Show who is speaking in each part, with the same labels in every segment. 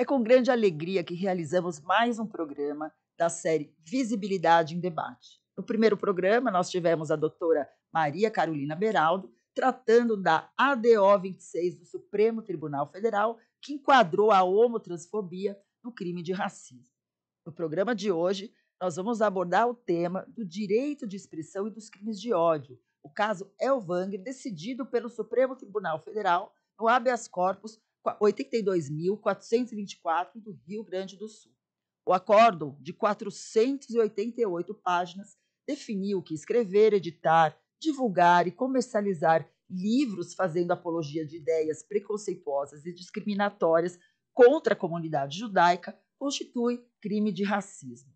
Speaker 1: É com grande alegria que realizamos mais um programa da série Visibilidade em Debate. No primeiro programa, nós tivemos a doutora Maria Carolina Beraldo tratando da ADO 26 do Supremo Tribunal Federal, que enquadrou a homotransfobia no crime de racismo. No programa de hoje, nós vamos abordar o tema do direito de expressão e dos crimes de ódio, o caso Elvang, decidido pelo Supremo Tribunal Federal no habeas corpus 82.424 do Rio Grande do Sul. O acórdão, de 488 páginas, definiu que escrever, editar, divulgar e comercializar livros fazendo apologia de ideias preconceituosas e discriminatórias contra a comunidade judaica constitui crime de racismo.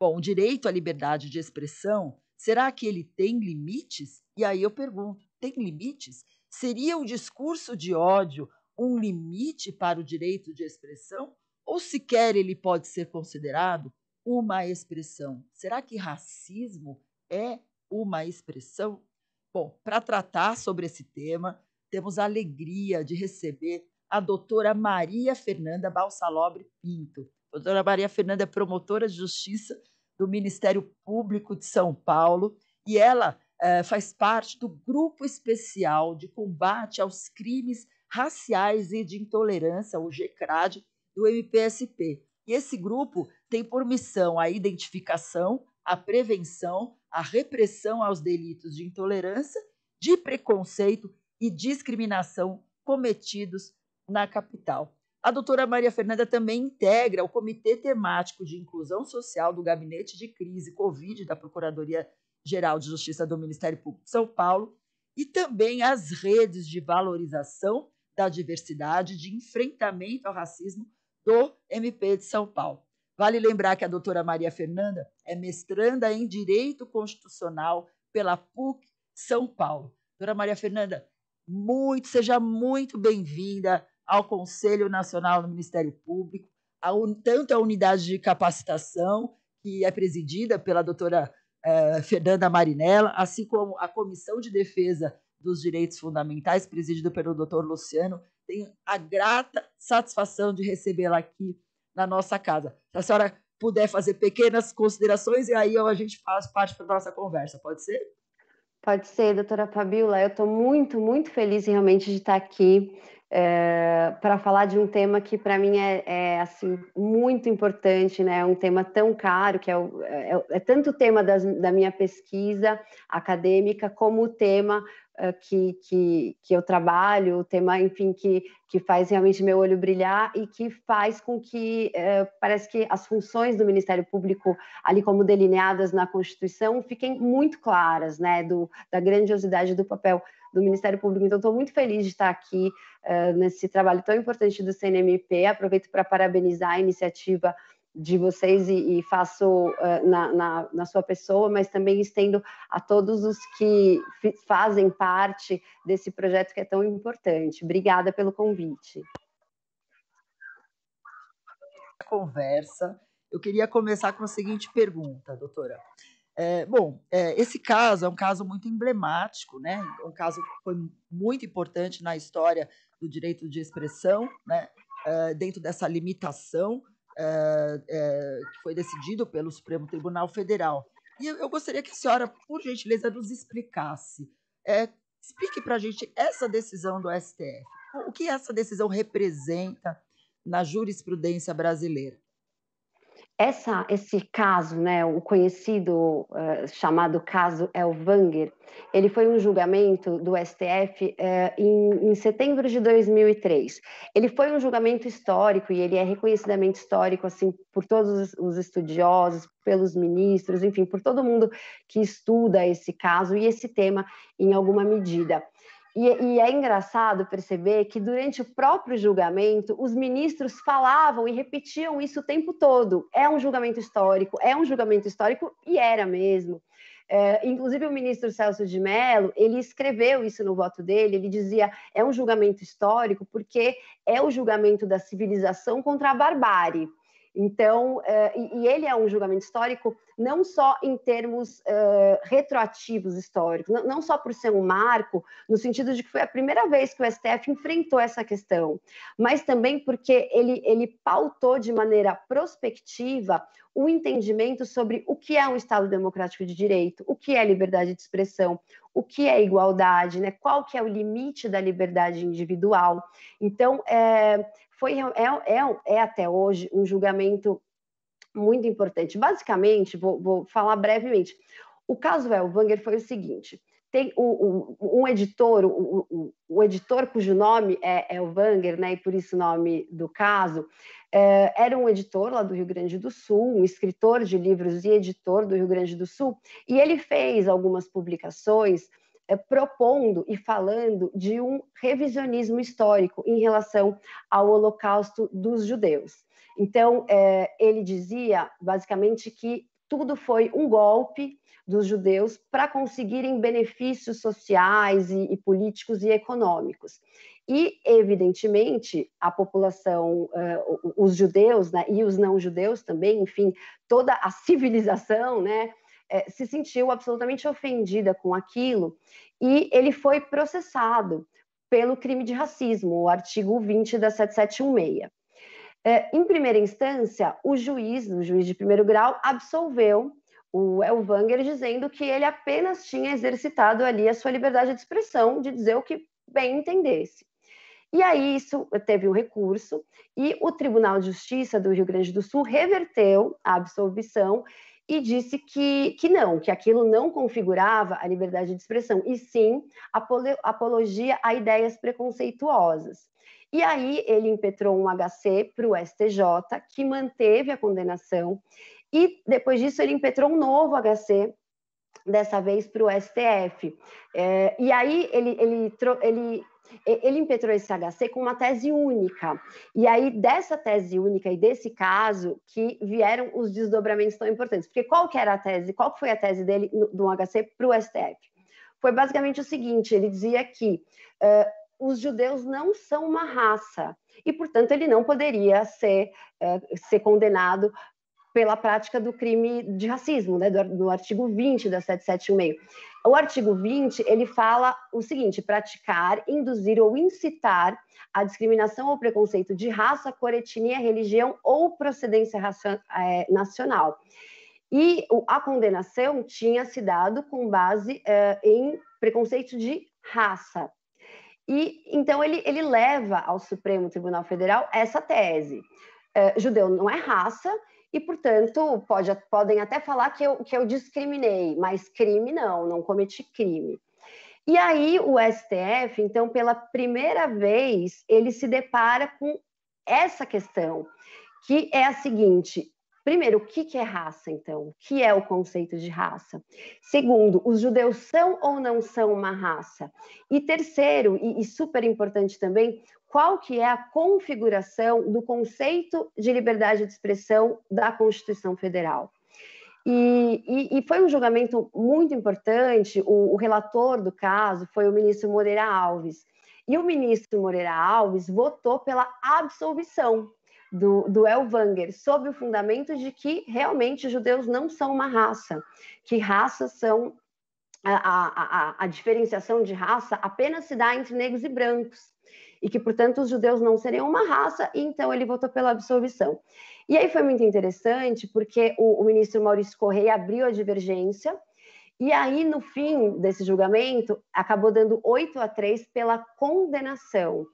Speaker 1: Bom, o direito à liberdade de expressão, será que ele tem limites? E aí eu pergunto: tem limites? Seria o discurso de ódio um limite para o direito de expressão? Ou sequer ele pode ser considerado uma expressão? Será que racismo é uma expressão? Bom, para tratar sobre esse tema, temos a alegria de receber a doutora Maria Fernanda Balsalobre Pinto. doutora Maria Fernanda é promotora de justiça do Ministério Público de São Paulo e ela eh, faz parte do Grupo Especial de Combate aos Crimes raciais e de intolerância, o GECRAD, do MPSP. E esse grupo tem por missão a identificação, a prevenção, a repressão aos delitos de intolerância, de preconceito e discriminação cometidos na capital. A doutora Maria Fernanda também integra o Comitê Temático de Inclusão Social do Gabinete de Crise Covid da Procuradoria-Geral de Justiça do Ministério Público de São Paulo e também as redes de valorização da diversidade, de enfrentamento ao racismo do MP de São Paulo. Vale lembrar que a doutora Maria Fernanda é mestranda em Direito Constitucional pela PUC São Paulo. Doutora Maria Fernanda, muito, seja muito bem-vinda ao Conselho Nacional do Ministério Público, a, tanto a unidade de capacitação, que é presidida pela doutora eh, Fernanda Marinella, assim como a Comissão de Defesa dos Direitos Fundamentais, presidido pelo Dr. Luciano. Tenho a grata satisfação de recebê-la aqui na nossa casa. Se a senhora puder fazer pequenas considerações e aí a gente faz parte da nossa conversa, pode ser?
Speaker 2: Pode ser, doutora Fabiola. Eu estou muito, muito feliz realmente de estar aqui é, para falar de um tema que para mim é, é, assim muito importante, né? Um tema tão caro que é, o, é, é tanto o tema das, da minha pesquisa acadêmica como o tema ah, que, que, que eu trabalho, o tema, enfim, que, que faz realmente meu olho brilhar e que faz com que eh, parece que as funções do Ministério Público, ali como delineadas na Constituição, fiquem muito claras, né, do, da grandiosidade do papel do Ministério Público. Então, estou muito feliz de estar aqui ah, nesse trabalho tão importante do CNMP. Aproveito para parabenizar a iniciativa de vocês e, e faço uh, na, na, na, sua pessoa, mas também estendo a todos os que fazem parte desse projeto que é tão importante. Obrigada pelo convite.
Speaker 1: Conversa. Eu queria começar com a seguinte pergunta, doutora. É, bom, é, esse caso é um caso muito emblemático, né? Um caso que foi muito importante na história do direito de expressão, né? É, dentro dessa limitação é, é, que foi decidido pelo Supremo Tribunal Federal. E eu, eu gostaria que a senhora, por gentileza, nos explicasse. É, explique para a gente essa decisão do STF. O que essa decisão representa
Speaker 2: na jurisprudência brasileira? essa, esse caso, né, o conhecido uh, chamado caso Elvanger, ele foi um julgamento do STF uh, eh, em, em, setembro de 2003. Ele foi um julgamento histórico e ele é reconhecidamente histórico, assim, por todos os estudiosos, pelos ministros, enfim, por todo mundo que estuda esse caso e esse tema em alguma medida. E, e, é engraçado perceber que durante o próprio julgamento, os ministros falavam e repetiam isso o tempo todo. É um julgamento histórico, é um julgamento histórico, e era mesmo. É, inclusive o ministro Celso de Mello, ele escreveu isso no voto dele, ele dizia, é um julgamento histórico porque é o julgamento da civilização contra a barbárie. Então, eh, e ele é um julgamento histórico não só em termos eh, retroativos históricos, não só por ser um marco, no sentido de que foi a primeira vez que o STF enfrentou essa questão, mas também porque ele, ele pautou de maneira prospectiva o entendimento sobre o que é um Estado democrático de direito, o que é liberdade de expressão, o que é igualdade, né? qual que é o limite da liberdade individual. Então, é, foi, é, é, é até hoje um julgamento muito importante. Basicamente, vou, vou falar brevemente. O caso Elvanger foi o seguinte: tem o, o, um editor, o, o, editor cujo nome é Elvanger, né, e por isso o nome do caso, é, era um editor lá do Rio Grande do Sul, um escritor de livros e editor do Rio Grande do Sul, e ele fez algumas publicações é, propondo e falando de um revisionismo histórico em relação ao Holocausto dos judeus. Então, é, ele dizia basicamente que tudo foi um golpe dos judeus para conseguirem benefícios sociais e, e, políticos e econômicos. E, evidentemente, a população, uh, os judeus né, e os não-judeus também, enfim, toda a civilização, né, é, se sentiu absolutamente ofendida com aquilo e ele foi processado pelo crime de racismo, o artigo 20 da 7716. É, em primeira instância, o juiz, o juiz de primeiro grau, absolveu o Elvanger dizendo que ele apenas tinha exercitado ali a sua liberdade de expressão, de dizer o que bem entendesse. E aí isso teve um recurso e o Tribunal de Justiça do Rio Grande do Sul reverteu a absolvição e disse que, que não, que aquilo não configurava a liberdade de expressão, e sim apolo, apologia a ideias preconceituosas. E aí ele impetrou um HC para o STJ, que manteve a condenação, e depois disso ele impetrou um novo HC, dessa vez para o STF. É, e aí ele, ele, ele ele impetrou esse HC com uma tese única. E aí, dessa tese única e desse caso, que vieram os desdobramentos tão importantes. Porque qual que era a tese, qual foi a tese dele do HC para o STF? Foi basicamente o seguinte, ele dizia que uh, os judeus não são uma raça, e, portanto, ele não poderia ser, uh, ser condenado pela prática do crime de racismo, né, do, do artigo 20 da 776. O artigo 20, ele fala o seguinte, praticar, induzir ou incitar a discriminação ou preconceito de raça, cor, etnia, religião ou procedência é, nacional. E a condenação tinha se dado com base é, em preconceito de raça. E então ele, ele leva ao Supremo Tribunal Federal essa tese é, judeu não é raça e, portanto, pode, podem até falar que eu, que eu discriminei, mas crime não, não cometi crime. E aí o STF, então, pela primeira vez, ele se depara com essa questão, que é a seguinte: primeiro, o que é raça, então? O que é o conceito de raça? Segundo, os judeus são ou não são uma raça? E terceiro, e, e super importante também, qual que é a configuração do conceito de liberdade de expressão da Constituição Federal. E, e, e foi um julgamento muito importante. O, o relator do caso foi o ministro Moreira Alves. E o ministro Moreira Alves votou pela absolvição do, do Elvanger, sob o fundamento de que realmente judeus não são uma raça, que raças são. A, a, a, a diferenciação de raça apenas se dá entre negros e brancos e que, portanto, os judeus não seriam uma raça, e então ele votou pela absolvição. E aí foi muito interessante, porque o, o ministro Maurício Correia abriu a divergência, e aí, no fim desse julgamento, acabou dando 8 a 3 pela condenação.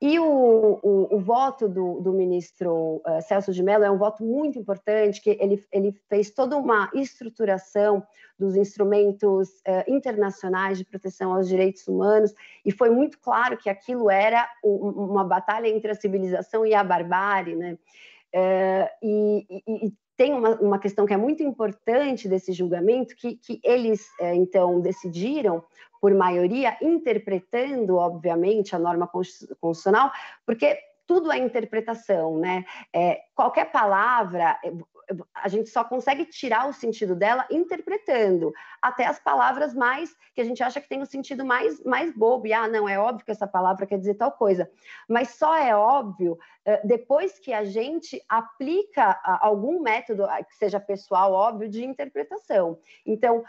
Speaker 2: E o, o, o voto do, do ministro uh, Celso de Mello é um voto muito importante, que ele, ele fez toda uma estruturação dos instrumentos uh, internacionais de proteção aos direitos humanos, e foi muito claro que aquilo era um, uma batalha entre a civilização e a barbárie, né? Uh, e, e, tem uma, uma questão que é muito importante desse julgamento, que, que eles, é, então, decidiram, por maioria, interpretando, obviamente, a norma constitucional, porque tudo é interpretação, né? É, qualquer palavra, a gente só consegue tirar o sentido dela interpretando até as palavras mais que a gente acha que tem um sentido mais mais bobo. E, ah, não, é óbvio que essa palavra quer dizer tal coisa. Mas só é óbvio eh, depois que a gente aplica algum método eh, que seja pessoal, óbvio, de interpretação. Então,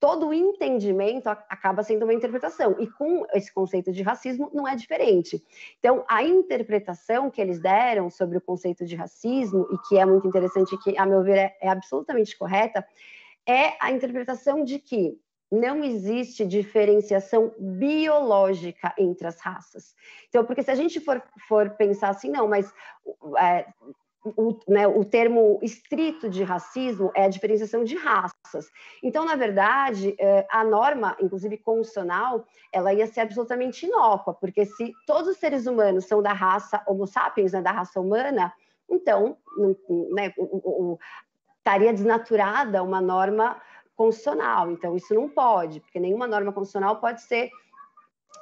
Speaker 2: todo o entendimento acaba sendo uma interpretação, e com esse conceito de racismo não é diferente. Então, a interpretação que eles deram sobre o conceito de racismo, e que é muito interessante, que, a meu ver, é, é absolutamente correta, é a interpretação de que não existe diferenciação biológica entre as raças. Então, porque se a gente for, for pensar assim, não, mas é, o, né, o termo estrito de racismo é a diferenciação de raças. Então, na verdade, é, a norma, inclusive constitucional, ela ia ser absolutamente inócua, porque se todos os seres humanos são da raça Homo sapiens, né, da raça humana, então né, o, estaria desnaturada uma norma constitucional. Então, isso não pode, porque nenhuma norma constitucional pode ser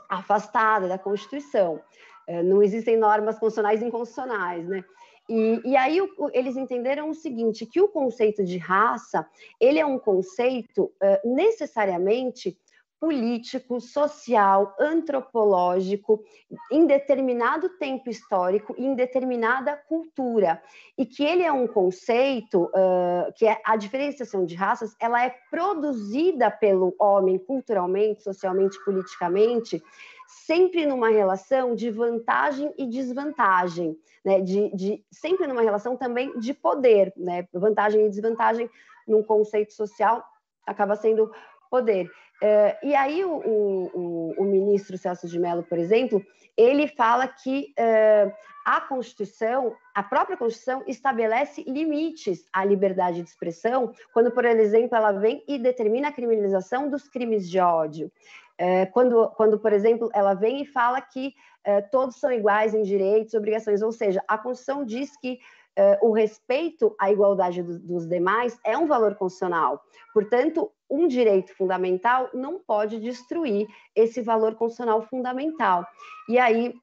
Speaker 2: afastada da Constituição. É, não existem normas constitucionais e inconstitucionais, né? E, e aí o, eles entenderam o seguinte, que o conceito de raça, ele é um conceito é, necessariamente político, social, antropológico, em determinado tempo histórico e em determinada cultura. E que ele é um conceito, uh, que é a diferenciação de raças, ela é produzida pelo homem culturalmente, socialmente, politicamente, sempre numa relação de vantagem e desvantagem, né? De, de sempre numa relação também de poder, né? Vantagem e desvantagem num conceito social acaba sendo poder. Eh, e aí o, o, o, ministro Celso de Mello, por exemplo, ele fala que eh, a Constituição, a própria Constituição estabelece limites à liberdade de expressão, quando, por exemplo, ela vem e determina a criminalização dos crimes de ódio. É, quando, quando, por exemplo, ela vem e fala que é, todos são iguais em direitos, obrigações, ou seja, a Constituição diz que é, o respeito à igualdade dos demais é um valor constitucional. Portanto, um direito fundamental não pode destruir esse valor constitucional fundamental. E aí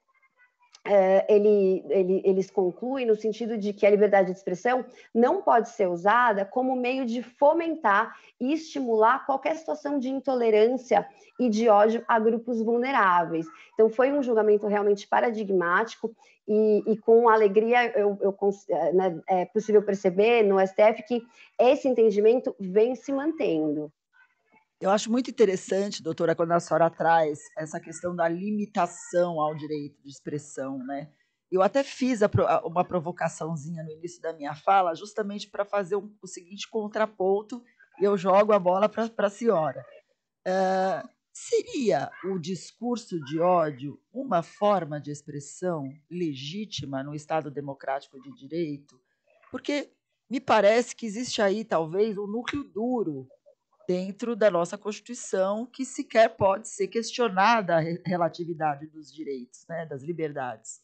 Speaker 2: é, ele, ele, eles concluem no sentido de que a liberdade de expressão não pode ser usada como meio de fomentar e estimular qualquer situação de intolerância e de ódio a grupos vulneráveis. Então, foi um julgamento realmente paradigmático e, e com alegria eu, eu é, né, é possível perceber no STF que esse entendimento vem se mantendo.
Speaker 1: Eu acho muito interessante, doutora, quando a senhora traz essa questão da limitação ao direito de expressão, né? Eu até fiz uma provocaçãozinha no início da minha fala, justamente para fazer um, o seguinte contraponto, e eu jogo a bola para a senhora. Uh, seria o discurso de ódio uma forma de expressão legítima no Estado democrático de direito? Porque me parece que existe aí, talvez, um núcleo duro dentro da nossa Constituição, que sequer pode ser questionada a relatividade dos direitos, né, das liberdades.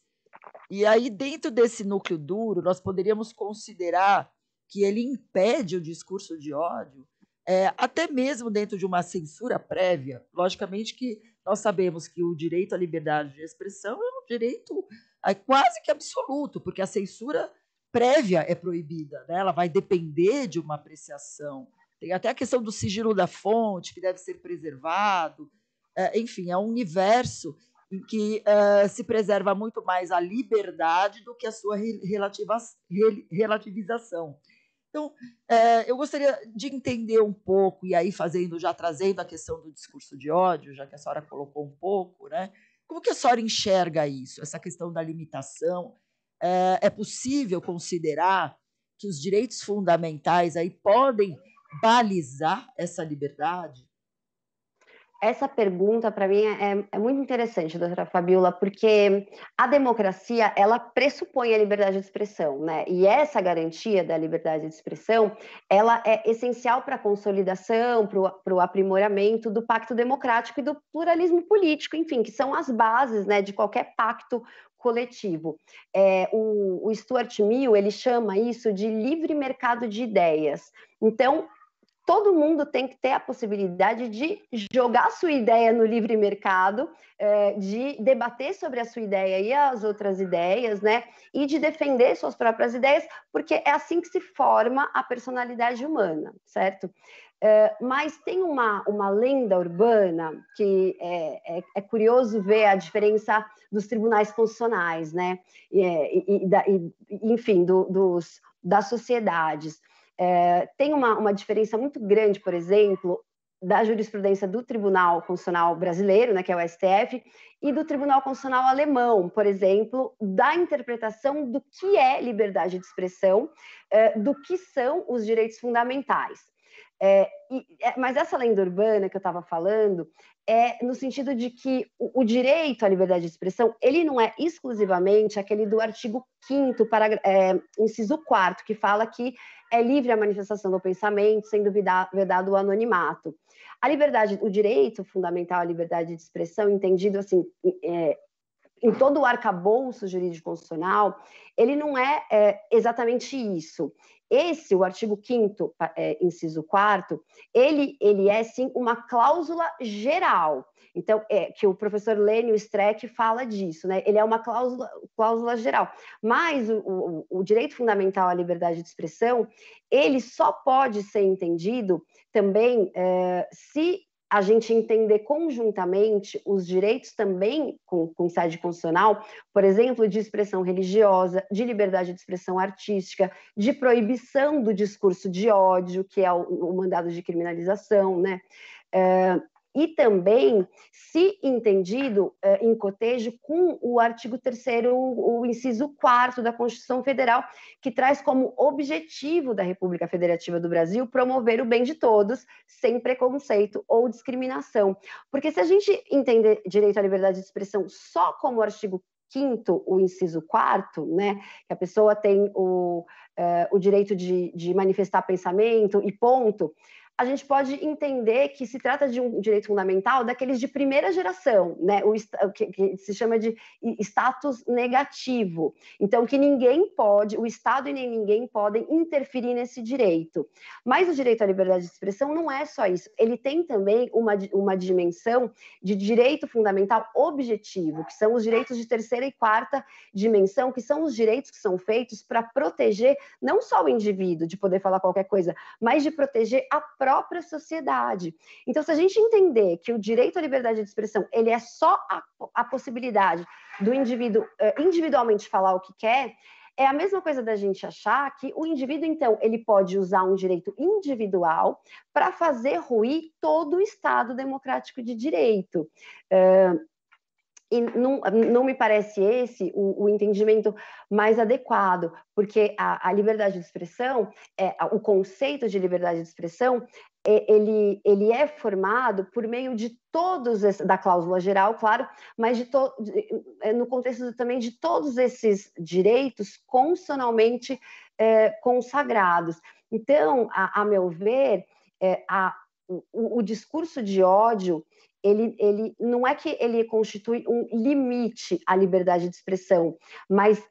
Speaker 1: E aí, dentro desse núcleo duro, nós poderíamos considerar que ele impede o discurso de ódio, é, até mesmo dentro de uma censura prévia. Logicamente que nós sabemos que o direito à liberdade de expressão é um direito é quase que absoluto, porque a censura prévia é proibida, né? ela vai depender de uma apreciação tem até a questão do sigilo da fonte, que deve ser preservado. É, enfim, é um universo em que uh, se preserva muito mais a liberdade do que a sua relativa, relativização. Então, é, eu gostaria de entender um pouco, e aí fazendo, já trazendo a questão do discurso de ódio, já que a senhora colocou um pouco, né? Como que a senhora enxerga isso, essa questão da limitação? é, é possível considerar que os direitos fundamentais aí podem balizar essa liberdade?
Speaker 2: Essa pergunta, para mim, é, é, muito interessante, doutora Fabiola, porque a democracia, ela pressupõe a liberdade de expressão, né? E essa garantia da liberdade de expressão, ela é essencial para a consolidação, para o aprimoramento do pacto democrático e do pluralismo político, enfim, que são as bases né, de qualquer pacto coletivo. É, o, o Stuart Mill, ele chama isso de livre mercado de ideias. Então, todo mundo tem que ter a possibilidade de jogar sua ideia no livre mercado, é, de debater sobre a sua ideia e as outras ideias, né? E de defender suas próprias ideias, porque é assim que se forma a personalidade humana, certo? É, mas tem uma, uma lenda urbana que é, é, é curioso ver a diferença dos tribunais constitucionais, né? E, e, e enfim, do, dos, das sociedades é, tem uma, uma diferença muito grande, por exemplo, da jurisprudência do Tribunal Constitucional Brasileiro, né, que é o STF, e do Tribunal Constitucional Alemão, por exemplo, da interpretação do que é liberdade de expressão, é, do que são os direitos fundamentais. É, e, é, mas essa lenda urbana que eu estava falando é no sentido de que o, o, direito à liberdade de expressão ele não é exclusivamente aquele do artigo 5 para é, inciso 4 que fala que é livre a manifestação do pensamento, sendo vedado o anonimato. A liberdade, o direito fundamental à liberdade de expressão, entendido assim, é, em todo o arcabouço jurídico constitucional, ele não é, é, exatamente isso. Esse, o artigo 5 é, inciso 4 ele, ele é, sim, uma cláusula geral. Então, é, que o professor Lênio Streck fala disso, né? Ele é uma cláusula, cláusula geral. Mas o, o, o direito fundamental à liberdade de expressão, ele só pode ser entendido também é, se a gente entender conjuntamente os direitos também com, com sede constitucional, por exemplo, de expressão religiosa, de liberdade de expressão artística, de proibição do discurso de ódio, que é o, o mandado de criminalização, né? É, e também, se entendido eh, em cotejo com o artigo 3 o inciso 4 da Constituição Federal, que traz como objetivo da República Federativa do Brasil promover o bem de todos, sem preconceito ou discriminação. Porque se a gente entender direito à liberdade de expressão só como artigo quinto, o inciso quarto, né, que a pessoa tem o, uh, o direito de, de manifestar pensamento e ponto, a gente pode entender que se trata de um direito fundamental daqueles de primeira geração, né? O, que, que se chama de status negativo. Então, que ninguém pode, o Estado e nem ninguém podem interferir nesse direito. Mas o direito à liberdade de expressão não é só isso. Ele tem também uma, uma dimensão de direito fundamental objetivo, que são os direitos de terceira e quarta dimensão, que são os direitos que são feitos para proteger não só o indivíduo de poder falar qualquer coisa, mas de proteger a própria sociedade. Então, se a gente entender que o direito à liberdade de expressão ele é só a, a possibilidade do indivíduo eh, individualmente falar o que quer, é a mesma coisa da gente achar que o indivíduo, então, ele pode usar um direito individual para fazer ruir todo o Estado democrático de direito. Uh, e não, não me parece esse o, o entendimento mais adequado, porque a, a liberdade de expressão, é, o conceito de liberdade de expressão, é, ele, ele é formado por meio de todos, esse, da cláusula geral, claro, mas de to, de, é, no contexto também de todos esses direitos constitucionalmente é, consagrados. Então, a, a meu ver, é, a, o, o discurso de ódio ele, ele não é que ele constitui um limite à liberdade de expressão, mas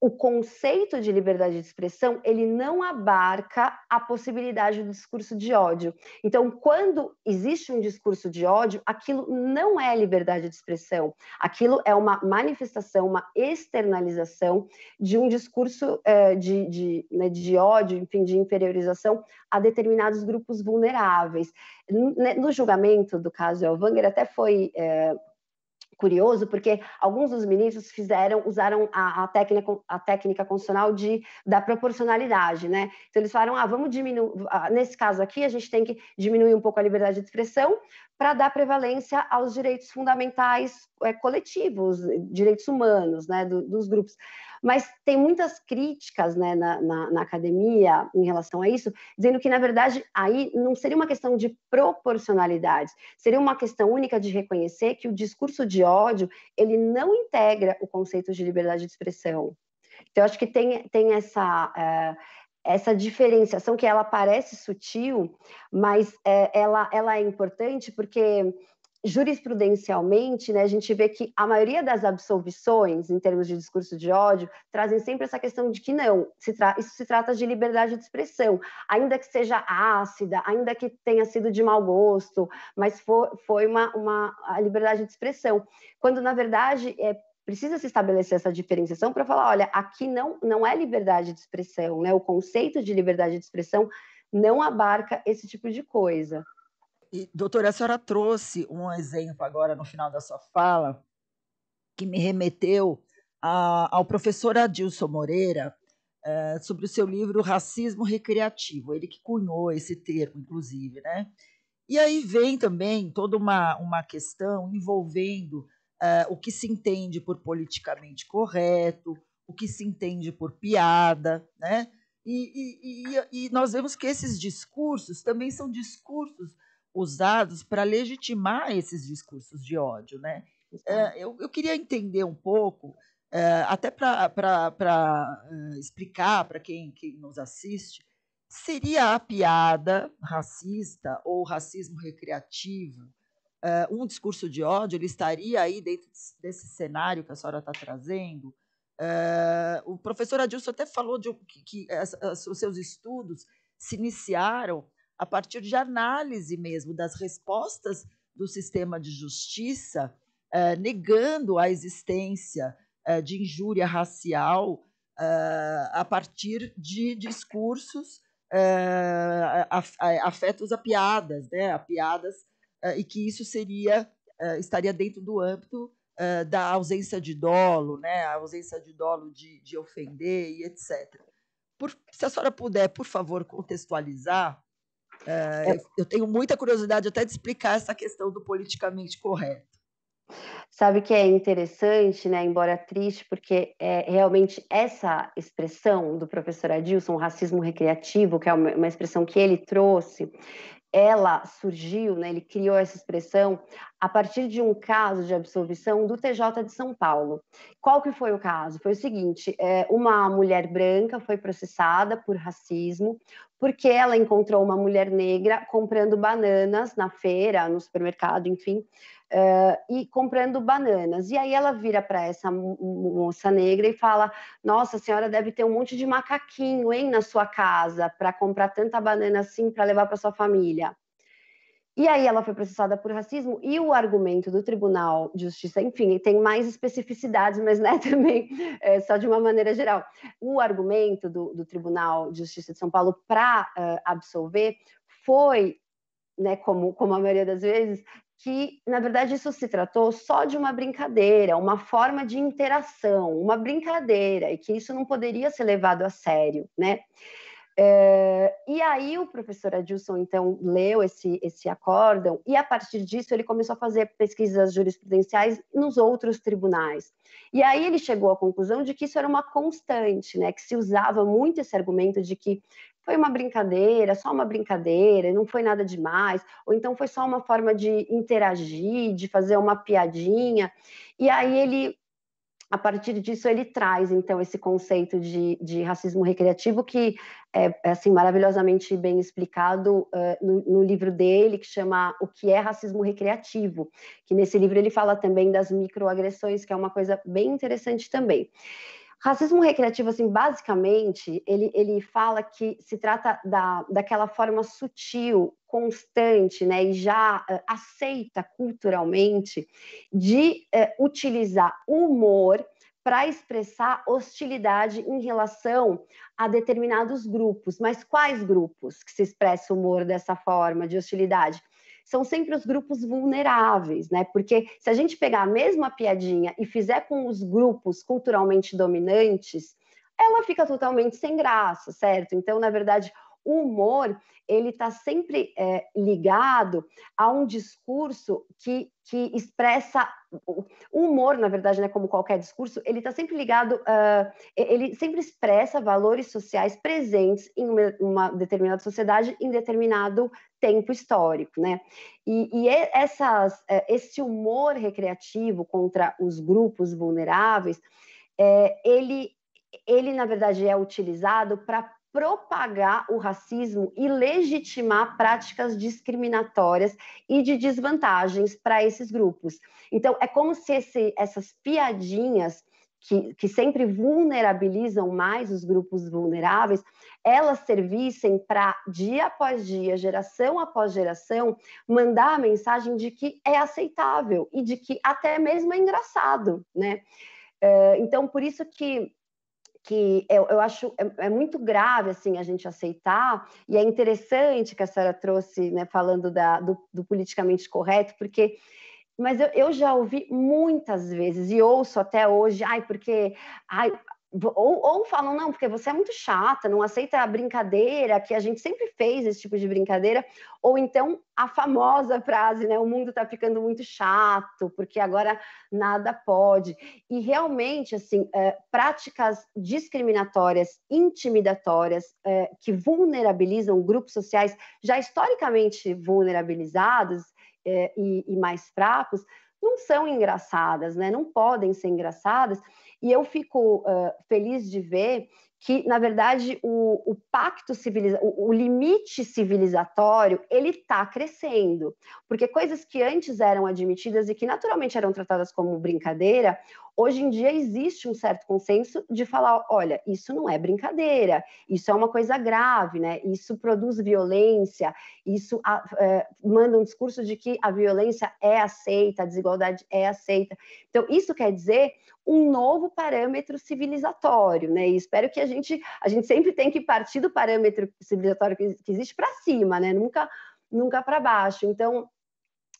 Speaker 2: o conceito de liberdade de expressão ele não abarca a possibilidade do discurso de ódio. Então, quando existe um discurso de ódio, aquilo não é liberdade de expressão, aquilo é uma manifestação, uma externalização de um discurso é, de, de, né, de ódio, enfim, de inferiorização a determinados grupos vulneráveis. Né, no julgamento do caso Elvanger, até foi é, curioso, porque alguns dos ministros fizeram, usaram a, a, técnica, a técnica constitucional de, da proporcionalidade, né? Então eles falaram, ah, vamos diminuir, ah, nesse caso aqui, a gente tem que diminuir um pouco a liberdade de expressão para dar prevalência aos direitos fundamentais é, coletivos, direitos humanos, né, do, dos grupos. Mas tem muitas críticas né, na, na, na academia em relação a isso, dizendo que, na verdade, aí não seria uma questão de proporcionalidade, seria uma questão única de reconhecer que o discurso de ódio ele não integra o conceito de liberdade de expressão. Então, eu acho que tem, tem essa, é, essa diferenciação que ela parece sutil, mas é, ela, ela é importante porque jurisprudencialmente, né, a gente vê que a maioria das absolvições, em termos de discurso de ódio, trazem sempre essa questão de que não, se isso se trata de liberdade de expressão, ainda que seja ácida, ainda que tenha sido de mau gosto, mas foi uma, uma a liberdade de expressão. Quando, na verdade, é, precisa se estabelecer essa diferenciação então, para falar, olha, aqui não, não é liberdade de expressão, né? o conceito de liberdade de expressão não abarca esse tipo de coisa.
Speaker 1: E, doutora, a senhora trouxe um exemplo agora no final da sua fala que me remeteu a, ao professor Adilson Moreira é, sobre o seu livro Racismo Recreativo, ele que cunhou esse termo, inclusive, né? E aí vem também toda uma, uma questão envolvendo eh, o que se entende por politicamente correto, o que se entende por piada, né? E, e, e, e, nós vemos que esses discursos também são discursos usados para legitimar esses discursos de ódio. Né? É, eu, eu, queria entender um pouco, é, até para uh, eh, explicar para quem, quem nos assiste, seria a piada racista ou racismo recreativo uh, um discurso de ódio? Ele estaria aí dentro desse cenário que a senhora está trazendo? Uh, o professor Adilson até falou de, que, que, que os seus estudos se iniciaram a partir de análise mesmo das respostas do sistema de justiça, eh, negando a existência eh, de injúria racial eh, a partir de discursos afetos a piadas, né, a piadas, e que isso seria estaria dentro do âmbito da ausência de dolo, né, a ausência de dolo de, de ofender e etc. Por, se a senhora puder, por favor, contextualizar eu, é, eu tenho muita curiosidade até de explicar essa questão do politicamente correto.
Speaker 2: Sabe que é interessante, né? Embora triste, porque é, realmente essa expressão do professor Adilson, racismo recreativo, que é uma, uma expressão que ele trouxe, ela surgiu, né, ele criou essa expressão a partir de um caso de absolvição do TJ de São Paulo. Qual que foi o caso? Foi o seguinte, é, uma mulher branca foi processada por racismo porque ela encontrou uma mulher negra comprando bananas na feira, no supermercado, enfim, uh, e comprando bananas. E aí ela vira para essa moça negra e fala: Nossa, a senhora deve ter um monte de macaquinho, hein, na sua casa, para comprar tanta banana assim para levar para sua família. E aí ela foi processada por racismo e o argumento do Tribunal de Justiça, enfim, tem mais especificidades, mas né, também é, só de uma maneira geral. O argumento do, do Tribunal de Justiça de São Paulo para uh, é, absolver foi, né, como, como a maioria das vezes, que, na verdade, isso se tratou só de uma brincadeira, uma forma de interação, uma brincadeira, e que isso não poderia ser levado a sério, né? É, e aí o professor Adilson, então, leu esse, esse acórdão e, a partir disso, ele começou a fazer pesquisas jurisprudenciais nos outros tribunais. E aí ele chegou à conclusão de que isso era uma constante, né, que se usava muito esse argumento de que foi uma brincadeira, só uma brincadeira, não foi nada demais, ou então foi só uma forma de interagir, de fazer uma piadinha. E aí ele a partir disso ele traz então esse conceito de, de racismo recreativo que é, é assim maravilhosamente bem explicado uh, no, no, livro dele que chama o que é racismo recreativo que nesse livro ele fala também das microagressões que é uma coisa bem interessante também Racismo recreativo, assim, basicamente, ele, ele fala que se trata da, daquela forma sutil, constante, né, e já uh, aceita culturalmente de uh, utilizar humor para expressar hostilidade em relação a determinados grupos. Mas quais grupos que se expressa humor dessa forma de hostilidade? são sempre os grupos vulneráveis, né? Porque se a gente pegar a mesma piadinha e fizer com os grupos culturalmente dominantes, ela fica totalmente sem graça, certo? Então, na verdade, o humor ele está sempre é, ligado a um discurso que, que expressa o humor, na verdade, né, como qualquer discurso, ele está sempre ligado, uh, ele sempre expressa valores sociais presentes em uma, uma determinada sociedade em determinado tempo histórico, né? E, e é, essas, é, esse humor recreativo contra os grupos vulneráveis, é, ele, ele na verdade é utilizado para propagar o racismo e legitimar práticas discriminatórias e de desvantagens para esses grupos. Então, é como se esse, essas piadinhas que, que sempre vulnerabilizam mais os grupos vulneráveis, elas servissem para, dia após dia, geração após geração, mandar a mensagem de que é aceitável e de que até mesmo é engraçado, né? Eh, então, por isso que que eu, eu acho é, é, muito grave assim a gente aceitar e é interessante que a senhora trouxe né, falando da, do, do, politicamente correto porque mas eu, eu, já ouvi muitas vezes e ouço até hoje ai porque ai ou, ou falam, não, porque você é muito chata, não aceita a brincadeira, que a gente sempre fez esse tipo de brincadeira, ou então a famosa frase, né, o mundo tá ficando muito chato, porque agora nada pode. E realmente, assim, é, práticas discriminatórias, intimidatórias, é, que vulnerabilizam grupos sociais já historicamente vulnerabilizados é, e, e mais fracos, não são engraçadas, né, não podem ser engraçadas, e eu fico uh, feliz de ver que, na verdade, o, o pacto civiliza o, o, limite civilizatório, ele está crescendo. Porque coisas que antes eram admitidas e que naturalmente eram tratadas como brincadeira, Hoje em dia existe um certo consenso de falar, olha, isso não é brincadeira, isso é uma coisa grave, né? Isso produz violência, isso ah, é, manda um discurso de que a violência é aceita, a desigualdade é aceita. Então, isso quer dizer um novo parâmetro civilizatório, né? E espero que a gente, a gente sempre tem que partir do parâmetro civilizatório que, que existe para cima, né? Nunca, nunca para baixo. Então,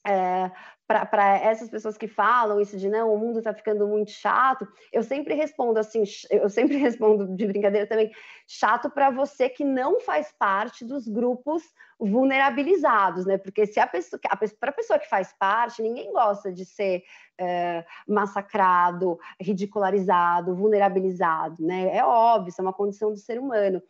Speaker 2: é, para essas pessoas que falam isso de não, o mundo está ficando muito chato, eu sempre respondo assim, eu sempre respondo de brincadeira também, chato para você que não faz parte dos grupos vulnerabilizados, né? Porque se a pessoa, para a pessoa que faz parte, ninguém gosta de ser é, massacrado, ridicularizado, vulnerabilizado, né? É óbvio, isso é uma condição do ser humano.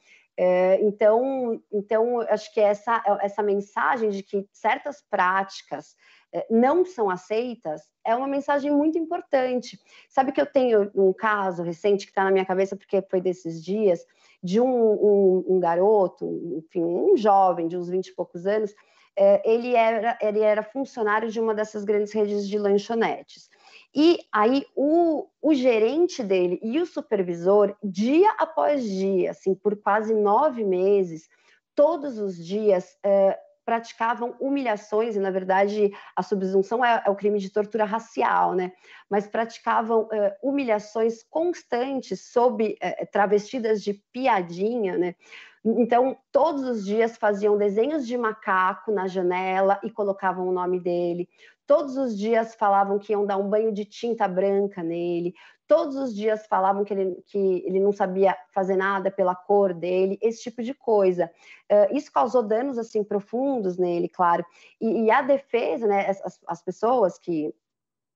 Speaker 2: É, então, então, acho que essa, essa mensagem de que certas práticas é, não são aceitas é uma mensagem muito importante. Sabe que eu tenho um caso recente que está na minha cabeça, porque foi desses dias, de um, um, um, garoto, enfim, um jovem de uns 20 e poucos anos, é, ele, era, ele era funcionário de uma dessas grandes redes de lanchonetes. E aí o, o, gerente dele e o supervisor, dia após dia, assim, por quase nove meses, todos os dias é, praticavam humilhações, e na verdade a subsunção é, é, o crime de tortura racial, né? Mas praticavam é, humilhações constantes sob é, travestidas de piadinha, né? Então, todos os dias faziam desenhos de macaco na janela e colocavam o nome dele. Todos os dias falavam que iam dar um banho de tinta branca nele, todos os dias falavam que ele, que ele não sabia fazer nada pela cor dele, esse tipo de coisa. Uh, isso causou danos assim profundos nele, claro. E, e a defesa, né, as, as pessoas que,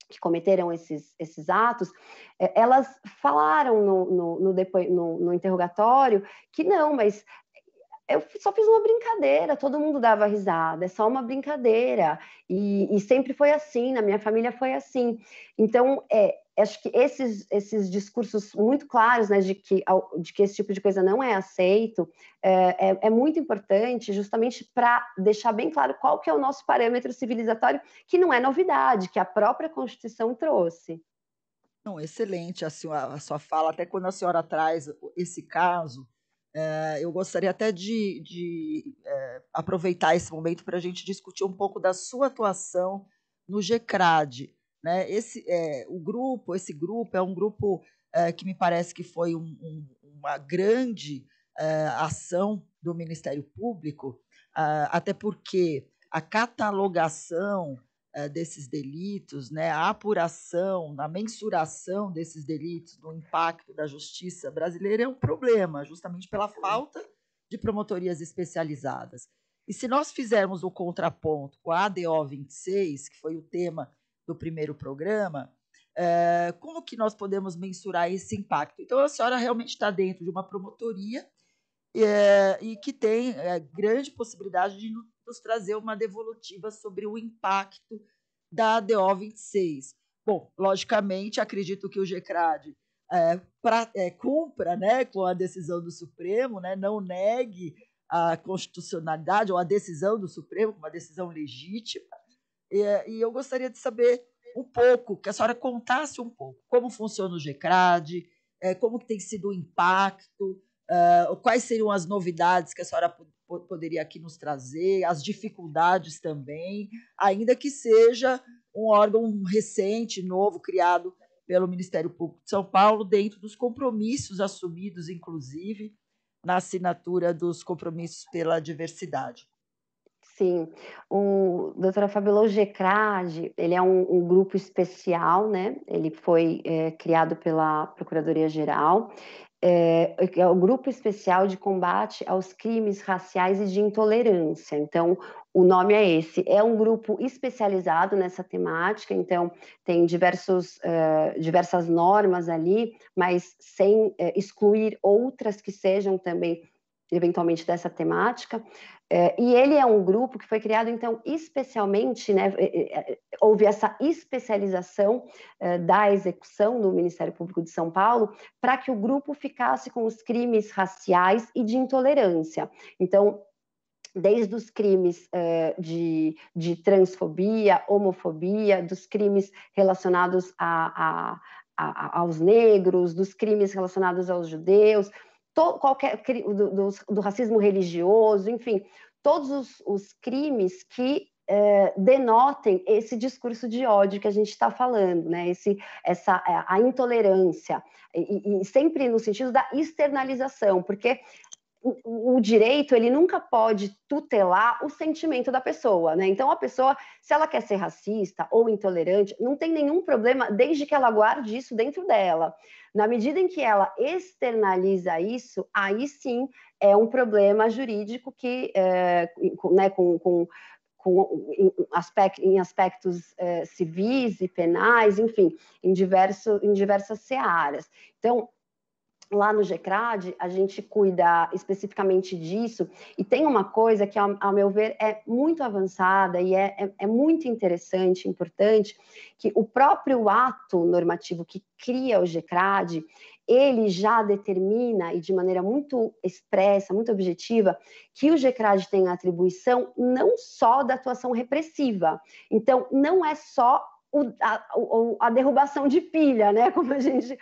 Speaker 2: que cometeram esses, esses atos, eh, elas falaram no, no, no, depo... no, no interrogatório que não, mas eu só fiz uma brincadeira, todo mundo dava risada, é só uma brincadeira. E, e sempre foi assim, na minha família foi assim. Então, é, acho que esses, esses discursos muito claros né, de, que, de que esse tipo de coisa não é aceito é, é, é muito importante justamente para deixar bem claro qual que é o nosso parâmetro civilizatório, que não é novidade, que a própria Constituição trouxe.
Speaker 1: Não, excelente a, senhora, a sua fala, até quando a senhora traz esse caso, é, eu gostaria até de, de é, aproveitar esse momento para a gente discutir um pouco da sua atuação no GECRAD. Né? Esse, é, o grupo, esse grupo é um grupo que me parece que foi um, um, uma grande ação do Ministério Público, ah, até porque a catalogação eh, desses delitos, né, a apuração, a mensuração desses delitos, do impacto da justiça brasileira é um problema, justamente pela falta de promotorias especializadas. E se nós fizermos o contraponto com a ADO 26, que foi o tema do primeiro programa, é, como que nós podemos mensurar esse impacto? Então, a senhora realmente está dentro de uma promotoria é, e que tem é, grande possibilidade de nos trazer uma devolutiva sobre o impacto da DO 26. Bom, logicamente, acredito que o GECRAD é, pra, é, cumpra né, com a decisão do Supremo, né, não negue a constitucionalidade ou a decisão do Supremo, uma decisão legítima. E, é, e, eu gostaria de saber um pouco, que a senhora contasse um pouco como funciona o GECRAD, é, como que tem sido o impacto, é, quais seriam as novidades que a senhora poderia aqui nos trazer, as dificuldades também, ainda que seja um órgão recente, novo, criado pelo Ministério Público de São Paulo, dentro dos compromissos assumidos, inclusive, na assinatura dos compromissos pela diversidade.
Speaker 2: Sim, o doutora Fabiola Gecrade, ele é um, um, grupo especial, né? Ele foi é, criado pela Procuradoria-Geral é, é, é o Grupo Especial de Combate aos Crimes Raciais e de Intolerância. Então, o nome é esse. É um grupo especializado nessa temática, então tem diversos, uh, diversas normas ali, mas sem uh, excluir outras que sejam também eventualmente dessa temática. É, e ele é um grupo que foi criado, então, especialmente, né, é, é, é, houve essa especialização é, da execução do Ministério Público de São Paulo para que o grupo ficasse com os crimes raciais e de intolerância. Então, desde os crimes de, de, transfobia, homofobia, dos crimes relacionados a, a, a, aos negros, dos crimes relacionados aos judeus to, qualquer, do, do, do, racismo religioso, enfim, todos os, os crimes que é, denotem esse discurso de ódio que a gente está falando, né? Esse, essa, é, a intolerância, e, e, sempre no sentido da externalização, porque o, o, direito ele nunca pode tutelar o sentimento da pessoa, né? Então a pessoa, se ela quer ser racista ou intolerante, não tem nenhum problema desde que ela guarde isso dentro dela. Na medida em que ela externaliza isso, aí sim é um problema jurídico que, é, né, com, com, com em, em aspectos é, civis e penais, enfim, em, diverso, em diversas searas. Então, lá no GECRAD, a gente cuida especificamente disso, e tem uma coisa que, ao, ao meu ver, é muito avançada e é, é, é, muito interessante, importante, que o próprio ato normativo que cria o GECRAD, ele já determina, e de maneira muito expressa, muito objetiva, que o GECRAD tem a atribuição não só da atuação repressiva. Então, não é só o, a, o, a, derrubação de pilha, né, como a gente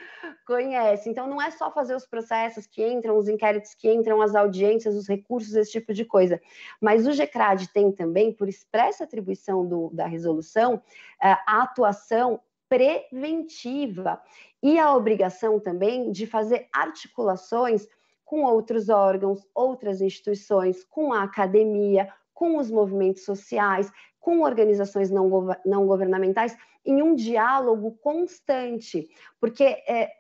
Speaker 2: conhece. Então, não é só fazer os processos que entram, os inquéritos que entram, as audiências, os recursos, esse tipo de coisa. Mas o GECRAD tem também, por expressa atribuição do, da resolução, é, a atuação preventiva e a obrigação também de fazer articulações com outros órgãos, outras instituições, com a academia, com os movimentos sociais, com organizações não, não governamentais em um diálogo constante, porque é,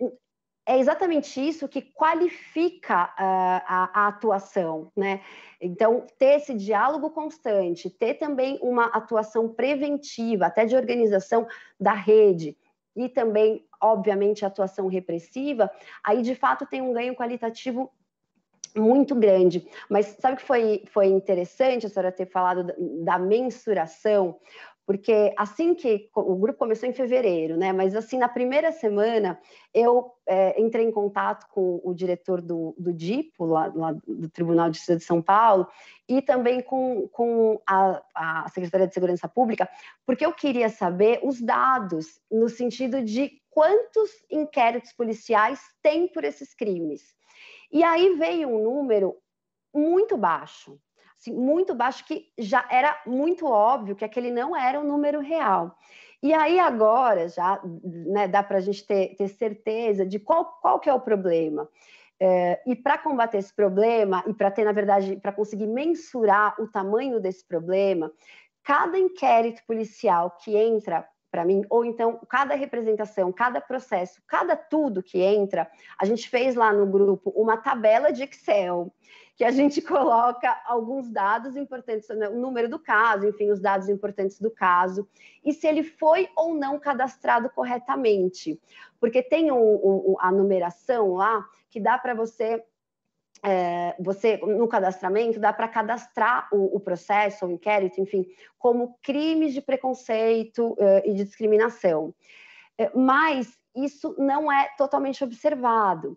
Speaker 2: é exatamente isso que qualifica uh, a, a, atuação, né? Então, ter esse diálogo constante, ter também uma atuação preventiva, até de organização da rede, e também, obviamente, atuação repressiva, aí de fato tem um ganho qualitativo muito grande. Mas sabe que foi, foi interessante a senhora ter falado da, da mensuração? porque assim que o grupo começou em fevereiro, né? Mas assim na primeira semana eu é, entrei em contato com o diretor do, do DIPO, lá, lá do Tribunal de Justiça de São Paulo, e também com, com a, a Secretaria de Segurança Pública, porque eu queria saber os dados no sentido de quantos inquéritos policiais tem por esses crimes. E aí veio um número muito baixo, assim, muito baixo, que já era muito óbvio que aquele não era um número real. E aí agora já né, dá para a gente ter, ter, certeza de qual, qual que é o problema. É, e para combater esse problema e para ter, na verdade, para conseguir mensurar o tamanho desse problema, cada inquérito policial que entra para mim, ou então cada representação, cada processo, cada tudo que entra, a gente fez lá no grupo uma tabela de Excel que a gente coloca alguns dados importantes, né, o número do caso, enfim, os dados importantes do caso, e se ele foi ou não cadastrado corretamente. Porque tem um, um, a numeração lá que dá para você é, você no cadastramento dá para cadastrar o, o, processo, o inquérito, enfim, como crimes de preconceito é, e de discriminação. É, mas isso não é totalmente observado.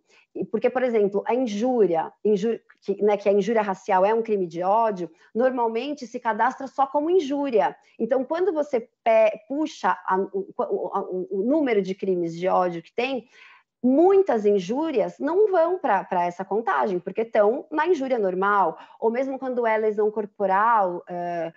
Speaker 2: Porque, por exemplo, a injúria, injúria que, né, que, a injúria racial é um crime de ódio, normalmente se cadastra só como injúria. Então, quando você puxa a, o, o número de crimes de ódio que tem, muitas injúrias não vão para essa contagem, porque estão na injúria normal, ou mesmo quando é lesão corporal uh,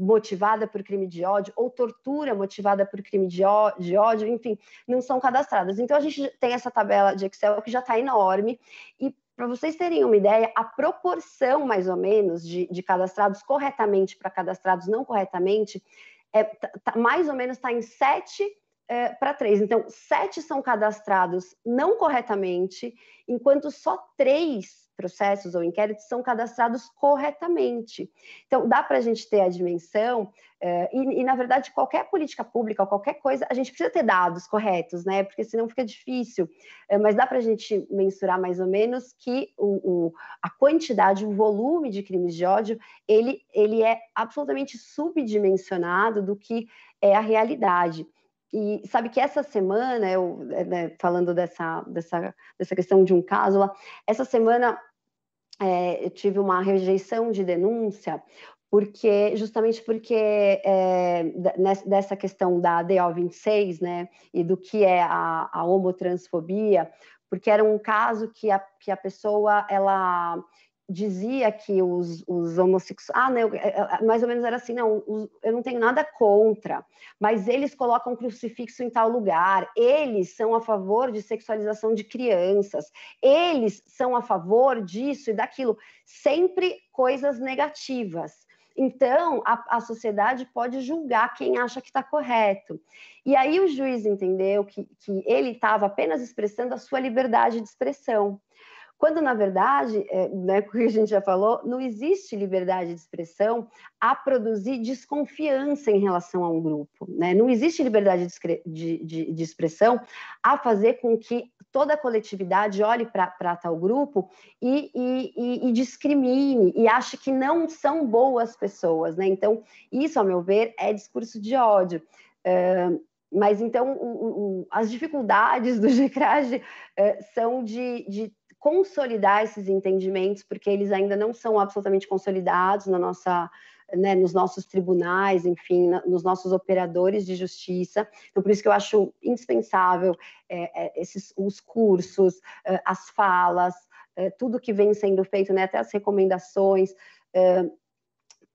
Speaker 2: motivada por crime de ódio, ou tortura motivada por crime de ódio, de ódio, enfim, não são cadastradas. Então a gente tem essa tabela de Excel que já está enorme, e para vocês terem uma ideia, a proporção, mais ou menos, de, de cadastrados corretamente para cadastrados não corretamente, é, tá, tá mais ou menos está em 7 é, para três. Então, sete são cadastrados não corretamente, enquanto só três processos ou inquéritos são cadastrados corretamente. Então, dá para a gente ter a dimensão, é, e, e, na verdade, qualquer política pública, qualquer coisa, a gente precisa ter dados corretos, né? Porque senão fica difícil, é, mas dá para a gente mensurar mais ou menos que o, o, a quantidade, o volume de crimes de ódio, ele, ele é absolutamente subdimensionado do que é a realidade. E sabe que essa semana, eu eh, né, falando dessa, dessa, dessa questão de um caso lá, essa semana é, eu tive uma rejeição de denúncia, porque justamente porque é, nessa, dessa questão da DO 26, né, e do que é a, a homotransfobia, porque era um caso que a, que a pessoa ela dizia que os, os homossexuais. Ah, né, mais ou menos era assim: não, os, eu não tenho nada contra, mas eles colocam crucifixo em tal lugar, eles são a favor de sexualização de crianças, eles são a favor disso e daquilo, sempre coisas negativas. Então, a, a, sociedade pode julgar quem acha que está correto. E aí o juiz entendeu que, que ele estava apenas expressando a sua liberdade de expressão. Quando, na verdade, é, né, como a gente já falou, não existe liberdade de expressão a produzir desconfiança em relação a um grupo. Né? Não existe liberdade de, de, de, expressão a fazer com que toda a coletividade olhe para tal grupo e, e, e, discrimine e ache que não são boas pessoas, né? Então, isso, ao meu ver, é discurso de ódio. É, mas então, o, o, as dificuldades do GCRAG é, são de, de consolidar esses entendimentos, porque eles ainda não são absolutamente consolidados na nossa né, nos nossos tribunais, enfim, na, nos nossos operadores de justiça. Então, por isso que eu acho indispensável é, é, esses, os cursos, é, as falas, é, tudo que vem sendo feito, né, até as recomendações. É,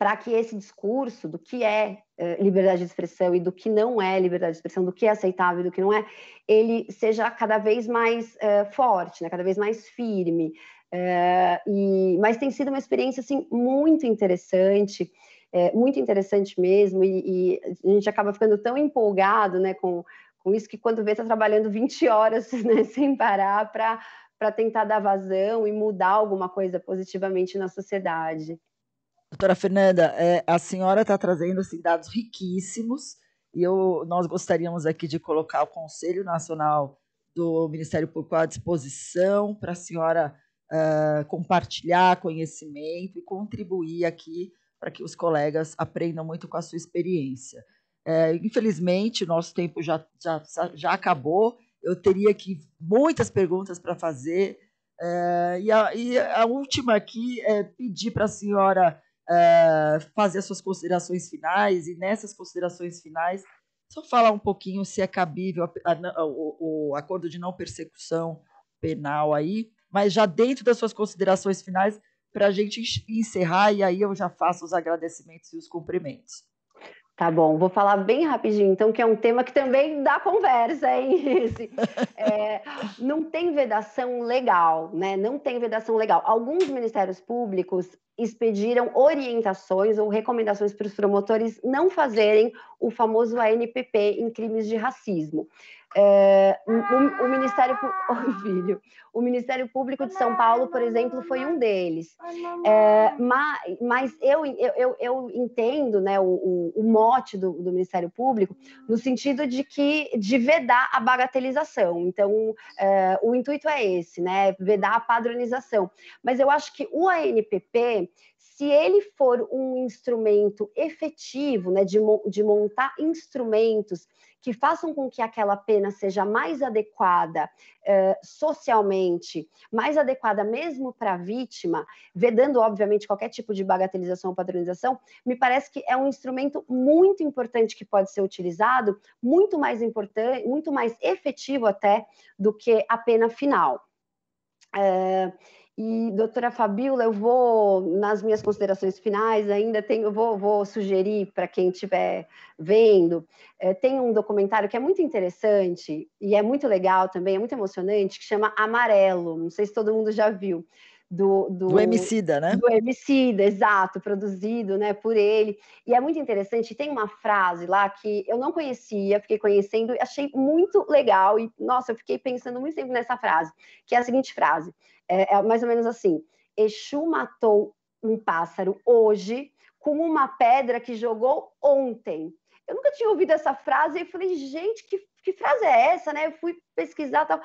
Speaker 2: para que esse discurso do que é eh, liberdade de expressão e do que não é liberdade de expressão, do que é aceitável e do que não é, ele seja cada vez mais uh, forte, né? cada vez mais firme. Uh, e, mas tem sido uma experiência assim, muito interessante, é, muito interessante mesmo, e, e, a gente acaba ficando tão empolgado né, com, com isso que quando vê está trabalhando 20 horas né, sem parar para tentar dar vazão e mudar alguma coisa positivamente na sociedade.
Speaker 1: Doutora Fernanda, é, a senhora está trazendo assim, dados riquíssimos e eu, nós gostaríamos aqui de colocar o Conselho Nacional do Ministério Público à disposição para a senhora uh, compartilhar conhecimento e contribuir aqui para que os colegas aprendam muito com a sua experiência. É, infelizmente, o nosso tempo já, já, já acabou, eu teria aqui muitas perguntas para fazer. É, e, a, e a última aqui é pedir para a senhora uh, fazer suas considerações finais e nessas considerações finais só falar um pouquinho se é cabível a, a, a, o, o, acordo de não persecução penal aí, mas já dentro das suas considerações finais para a gente encerrar e aí eu já faço os agradecimentos e os cumprimentos.
Speaker 2: Tá bom, vou falar bem rapidinho, então, que é um tema que também dá conversa, hein? Esse, é, não tem vedação legal, né? Não tem vedação legal. Alguns ministérios públicos expediram orientações ou recomendações para os promotores não fazerem o famoso ANPP em crimes de racismo. É, o, o, Ministério, oh, filho, o Ministério Público de São Paulo, por exemplo, foi um deles. É, mas, mas eu, eu, eu entendo né, o, o, o mote do, do, Ministério Público no sentido de que de vedar a bagatelização. Então, é, o intuito é esse, né? Vedar a padronização. Mas eu acho que o ANPP se ele for um instrumento efetivo, né, de, de montar instrumentos que façam com que aquela pena seja mais adequada eh, socialmente, mais adequada mesmo para a vítima, vedando, obviamente, qualquer tipo de bagatelização ou padronização, me parece que é um instrumento muito importante que pode ser utilizado, muito mais importante, muito mais efetivo até do que a pena final. Uh, e, doutora Fabiola, eu vou, nas minhas considerações finais, ainda tenho, vou, vou sugerir para quem estiver vendo, é, tem um documentário que é muito interessante e é muito legal também, é muito emocionante, que chama Amarelo, não sei se todo mundo já viu do, do, do Emicida, né? Do Emicida, exato, produzido né, por ele. E é muito interessante, tem uma frase lá que eu não conhecia, fiquei conhecendo, achei muito legal, e nossa, eu fiquei pensando muito tempo nessa frase, que é a seguinte frase, é, é mais ou menos assim, Exu matou um pássaro hoje com uma pedra que jogou ontem. Eu nunca tinha ouvido essa frase e falei, gente, que, que frase é essa, né? Eu fui pesquisar tal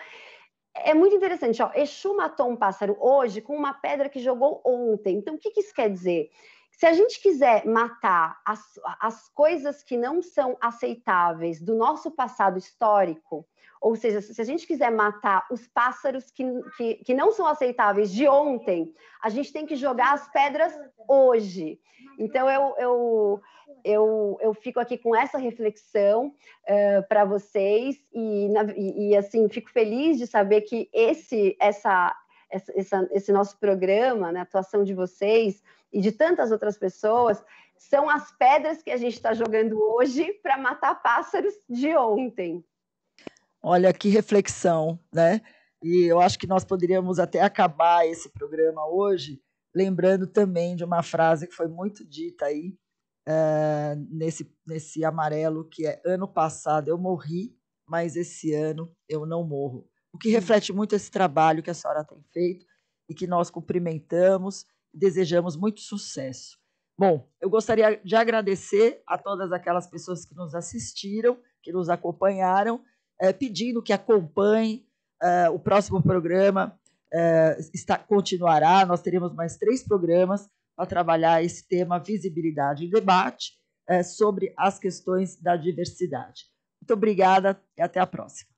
Speaker 2: é muito interessante, ó. Exu matou um pássaro hoje com uma pedra que jogou ontem. Então, o que, que isso quer dizer? Se a gente quiser matar as, as coisas que não são aceitáveis do nosso passado histórico, ou seja, se a gente quiser matar os pássaros que, que, que não são aceitáveis de ontem, a gente tem que jogar as pedras hoje. Então, eu, eu, eu, eu fico aqui com essa reflexão uh, eh, para vocês e, na, e, e, assim, fico feliz de saber que esse, essa, essa, esse nosso programa, né, a atuação de vocês e de tantas outras pessoas, são as pedras que a gente está jogando hoje para matar pássaros de ontem.
Speaker 1: Olha que reflexão, né? E eu acho que nós poderíamos até acabar esse programa hoje lembrando também de uma frase que foi muito dita aí, uh, nesse, nesse amarelo, que é: Ano passado eu morri, mas esse ano eu não morro. O que reflete muito esse trabalho que a senhora tem feito e que nós cumprimentamos e desejamos muito sucesso. Bom, eu gostaria de agradecer a todas aquelas pessoas que nos assistiram, que nos acompanharam, eh, pedindo que acompanhem eh, o próximo programa eh, está, continuará, nós teremos mais três programas para trabalhar esse tema visibilidade e debate eh, sobre as questões da diversidade. Muito obrigada e até a próxima.